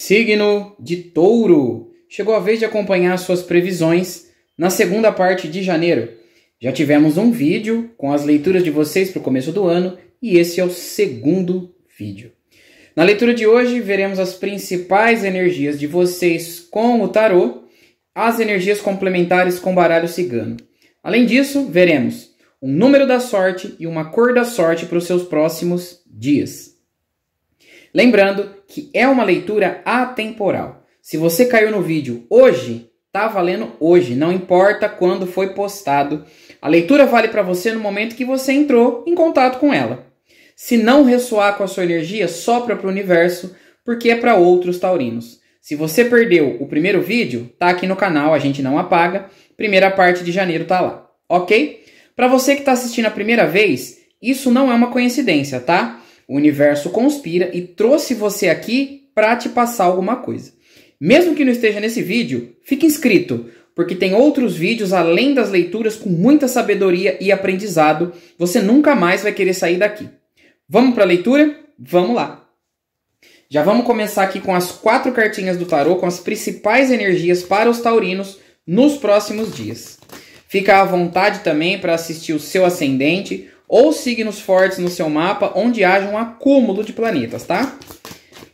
Signo de Touro. Chegou a vez de acompanhar suas previsões na segunda parte de janeiro. Já tivemos um vídeo com as leituras de vocês para o começo do ano e esse é o segundo vídeo. Na leitura de hoje, veremos as principais energias de vocês com o tarô, as energias complementares com baralho cigano. Além disso, veremos um número da sorte e uma cor da sorte para os seus próximos dias. Lembrando que é uma leitura atemporal. Se você caiu no vídeo hoje, tá valendo hoje, não importa quando foi postado. A leitura vale para você no momento que você entrou em contato com ela. Se não ressoar com a sua energia, sopra para o universo, porque é para outros taurinos. Se você perdeu o primeiro vídeo, tá aqui no canal, a gente não apaga. Primeira parte de janeiro tá lá, ok? Para você que está assistindo a primeira vez, isso não é uma coincidência, tá? O universo conspira e trouxe você aqui para te passar alguma coisa. Mesmo que não esteja nesse vídeo, fique inscrito, porque tem outros vídeos além das leituras com muita sabedoria e aprendizado. Você nunca mais vai querer sair daqui. Vamos para a leitura? Vamos lá! Já vamos começar aqui com as quatro cartinhas do tarô, com as principais energias para os taurinos nos próximos dias. Fica à vontade também para assistir o seu ascendente, ou signos fortes no seu mapa onde haja um acúmulo de planetas, tá?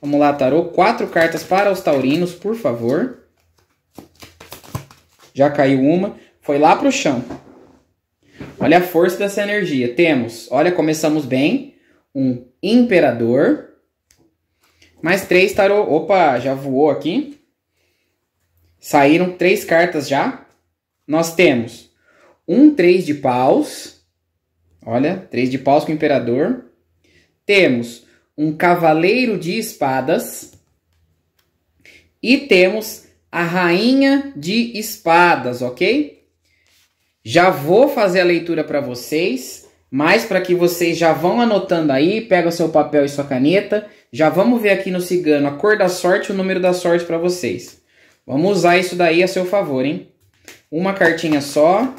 Vamos lá, tarô. Quatro cartas para os taurinos, por favor. Já caiu uma. Foi lá para o chão. Olha a força dessa energia. Temos, olha, começamos bem. Um imperador. Mais três tarô. Opa, já voou aqui. Saíram três cartas já. Nós temos um três de paus. Olha, três de paus com o imperador. Temos um cavaleiro de espadas. E temos a rainha de espadas, ok? Já vou fazer a leitura para vocês, mas para que vocês já vão anotando aí, pega seu papel e sua caneta. Já vamos ver aqui no cigano a cor da sorte e o número da sorte para vocês. Vamos usar isso daí a seu favor, hein? Uma cartinha só.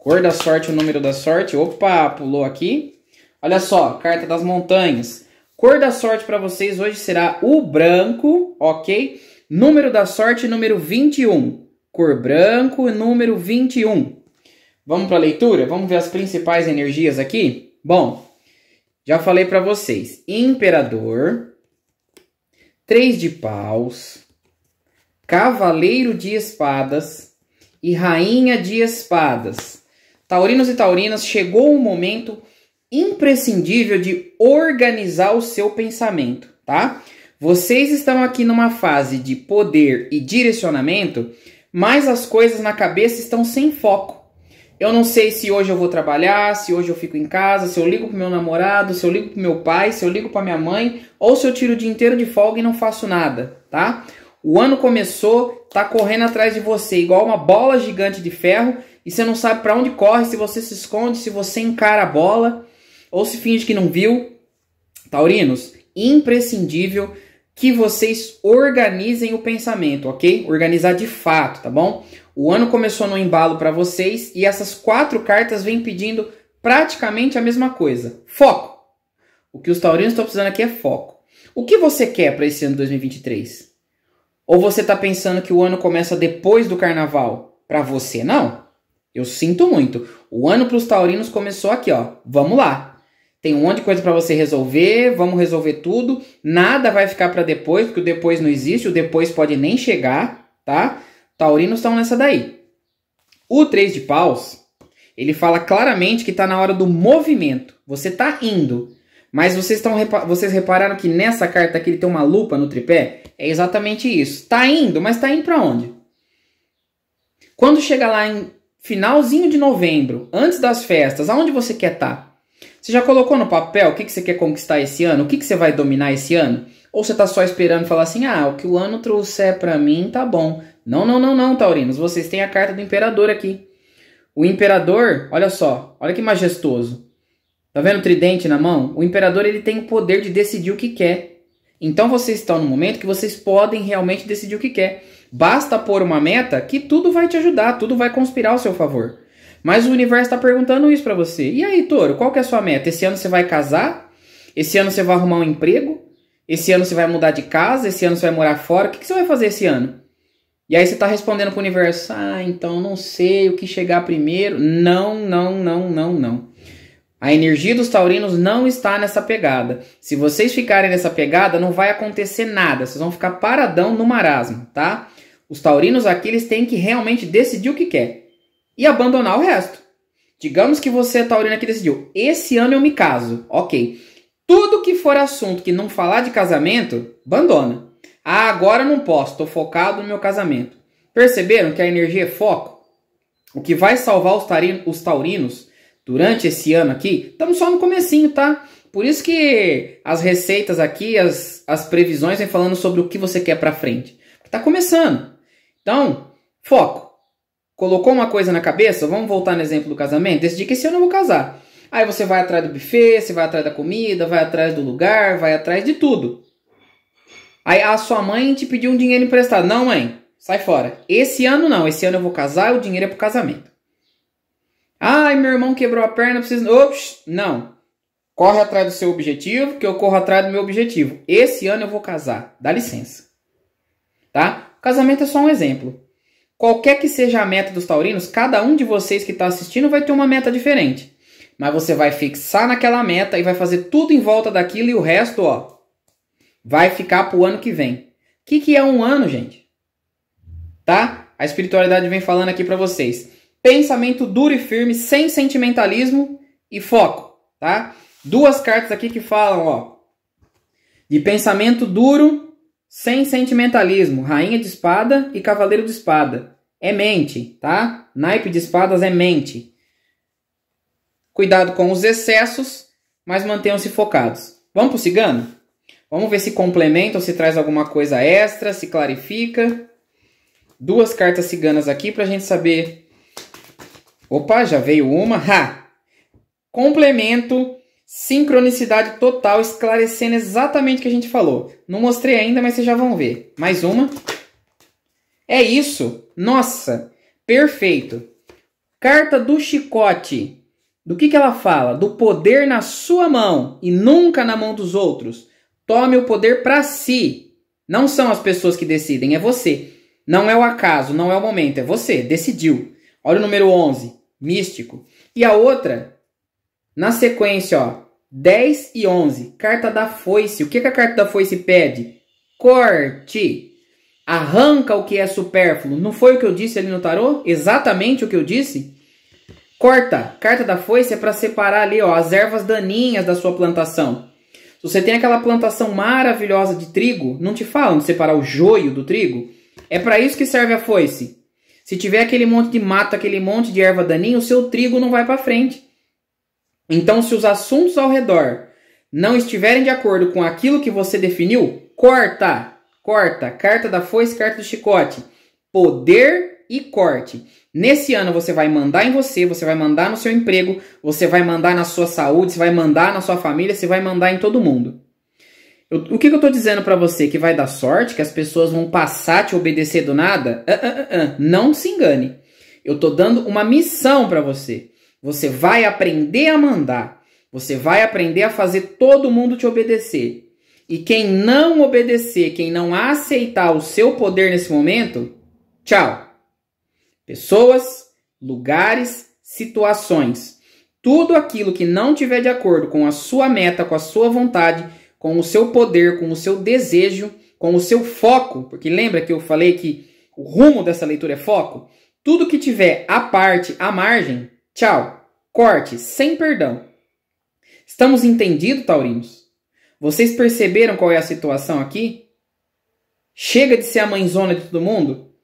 Cor da sorte, o número da sorte. Opa, pulou aqui. Olha só, carta das montanhas. Cor da sorte para vocês hoje será o branco, ok? Número da sorte, número 21. Cor branco, número 21. Vamos para a leitura? Vamos ver as principais energias aqui? Bom, já falei para vocês. Imperador, Três de Paus, Cavaleiro de Espadas e Rainha de Espadas. Taurinos e taurinas, chegou o um momento imprescindível de organizar o seu pensamento, tá? Vocês estão aqui numa fase de poder e direcionamento, mas as coisas na cabeça estão sem foco. Eu não sei se hoje eu vou trabalhar, se hoje eu fico em casa, se eu ligo pro meu namorado, se eu ligo pro meu pai, se eu ligo pra minha mãe, ou se eu tiro o dia inteiro de folga e não faço nada, tá? O ano começou, tá correndo atrás de você igual uma bola gigante de ferro e você não sabe para onde corre, se você se esconde, se você encara a bola ou se finge que não viu. Taurinos, imprescindível que vocês organizem o pensamento, ok? Organizar de fato, tá bom? O ano começou no embalo para vocês e essas quatro cartas vêm pedindo praticamente a mesma coisa: foco. O que os taurinos estão precisando aqui é foco. O que você quer para esse ano 2023? Ou você está pensando que o ano começa depois do carnaval? Para você, não. Eu sinto muito. O ano para os taurinos começou aqui, ó. Vamos lá. Tem um monte de coisa para você resolver, vamos resolver tudo. Nada vai ficar para depois, porque o depois não existe, o depois pode nem chegar, tá? Taurinos estão nessa daí. O 3 de paus, ele fala claramente que está na hora do movimento. Você está indo. Mas vocês, estão vocês repararam que nessa carta aqui ele tem uma lupa no tripé? É exatamente isso. Está indo, mas está indo para onde? Quando chega lá em finalzinho de novembro, antes das festas, aonde você quer estar? Tá? Você já colocou no papel o que, que você quer conquistar esse ano? O que, que você vai dominar esse ano? Ou você está só esperando falar assim, ah, o que o ano trouxer é para mim tá bom. Não, não, não, não, taurinos, vocês têm a carta do imperador aqui. O imperador, olha só, olha que majestoso. Tá vendo o tridente na mão? O imperador ele tem o poder de decidir o que quer. Então vocês estão no momento que vocês podem realmente decidir o que quer. Basta pôr uma meta que tudo vai te ajudar, tudo vai conspirar ao seu favor. Mas o universo está perguntando isso para você. E aí, touro qual que é a sua meta? Esse ano você vai casar? Esse ano você vai arrumar um emprego? Esse ano você vai mudar de casa? Esse ano você vai morar fora? O que, que você vai fazer esse ano? E aí você está respondendo para o universo: Ah, então não sei o que chegar primeiro. Não, não, não, não, não. A energia dos taurinos não está nessa pegada. Se vocês ficarem nessa pegada, não vai acontecer nada. Vocês vão ficar paradão no marasmo, tá? Os taurinos aqui eles têm que realmente decidir o que quer e abandonar o resto. Digamos que você é taurino que decidiu, esse ano eu me caso, ok. Tudo que for assunto que não falar de casamento, abandona. Ah, agora não posso, estou focado no meu casamento. Perceberam que a energia é foco? O que vai salvar os, taurinos, os taurinos durante esse ano aqui, estamos só no comecinho, tá? Por isso que as receitas aqui, as, as previsões vem falando sobre o que você quer para frente. Tá começando. Então, foco. Colocou uma coisa na cabeça, vamos voltar no exemplo do casamento, decidi que esse ano eu não vou casar. Aí você vai atrás do buffet, você vai atrás da comida, vai atrás do lugar, vai atrás de tudo. Aí a sua mãe te pediu um dinheiro emprestado. Não, mãe, sai fora. Esse ano não, esse ano eu vou casar, o dinheiro é pro casamento. Ai, meu irmão quebrou a perna, preciso. Ops, não. Corre atrás do seu objetivo, que eu corro atrás do meu objetivo. Esse ano eu vou casar. Dá licença. Casamento é só um exemplo. Qualquer que seja a meta dos taurinos, cada um de vocês que está assistindo vai ter uma meta diferente. Mas você vai fixar naquela meta e vai fazer tudo em volta daquilo e o resto, ó, vai ficar pro ano que vem. O que, que é um ano, gente? Tá? A espiritualidade vem falando aqui para vocês. Pensamento duro e firme, sem sentimentalismo e foco, tá? Duas cartas aqui que falam, ó, de pensamento duro sem sentimentalismo, rainha de espada e cavaleiro de espada. É mente, tá? Naipe de espadas é mente. Cuidado com os excessos, mas mantenham-se focados. Vamos pro cigano? Vamos ver se complementa ou se traz alguma coisa extra, se clarifica. Duas cartas ciganas aqui pra gente saber. Opa, já veio uma. Ha! Complemento Sincronicidade total, esclarecendo exatamente o que a gente falou. Não mostrei ainda, mas vocês já vão ver. Mais uma. É isso. Nossa, perfeito. Carta do chicote. Do que, que ela fala? Do poder na sua mão e nunca na mão dos outros. Tome o poder para si. Não são as pessoas que decidem, é você. Não é o acaso, não é o momento, é você. Decidiu. Olha o número 11, místico. E a outra, na sequência, ó, 10 e 11, carta da foice. O que, que a carta da foice pede? Corte. Arranca o que é supérfluo. Não foi o que eu disse ali no tarô? Exatamente o que eu disse? Corta. Carta da foice é para separar ali ó, as ervas daninhas da sua plantação. Se você tem aquela plantação maravilhosa de trigo, não te falam de separar o joio do trigo? É para isso que serve a foice. Se tiver aquele monte de mato, aquele monte de erva daninha, o seu trigo não vai para frente. Então, se os assuntos ao redor não estiverem de acordo com aquilo que você definiu, corta, corta, carta da foice, carta do chicote, poder e corte. Nesse ano você vai mandar em você, você vai mandar no seu emprego, você vai mandar na sua saúde, você vai mandar na sua família, você vai mandar em todo mundo. Eu, o que, que eu estou dizendo para você? Que vai dar sorte, que as pessoas vão passar a te obedecer do nada? Uh, uh, uh, não se engane. Eu estou dando uma missão para você. Você vai aprender a mandar. Você vai aprender a fazer todo mundo te obedecer. E quem não obedecer, quem não aceitar o seu poder nesse momento, tchau. Pessoas, lugares, situações, tudo aquilo que não tiver de acordo com a sua meta, com a sua vontade, com o seu poder, com o seu desejo, com o seu foco, porque lembra que eu falei que o rumo dessa leitura é foco? Tudo que tiver à parte, à margem, Tchau. Corte, sem perdão. Estamos entendidos, taurinos? Vocês perceberam qual é a situação aqui? Chega de ser a mãezona de todo mundo?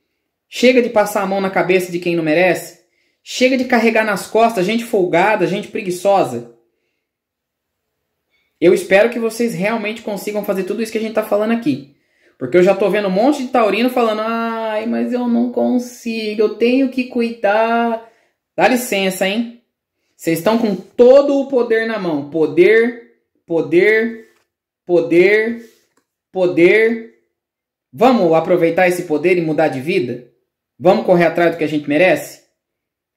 Chega de passar a mão na cabeça de quem não merece? Chega de carregar nas costas gente folgada, gente preguiçosa? Eu espero que vocês realmente consigam fazer tudo isso que a gente está falando aqui. Porque eu já estou vendo um monte de taurino falando: ai, mas eu não consigo, eu tenho que cuidar, Dá licença, hein? Vocês estão com todo o poder na mão. Poder, poder, poder, poder. Vamos aproveitar esse poder e mudar de vida? Vamos correr atrás do que a gente merece?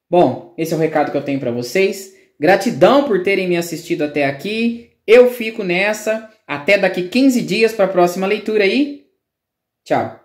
Bom, esse é o recado que eu tenho para vocês. Gratidão por terem me assistido até aqui. Eu fico nessa. Até daqui 15 dias para a próxima leitura aí. Tchau.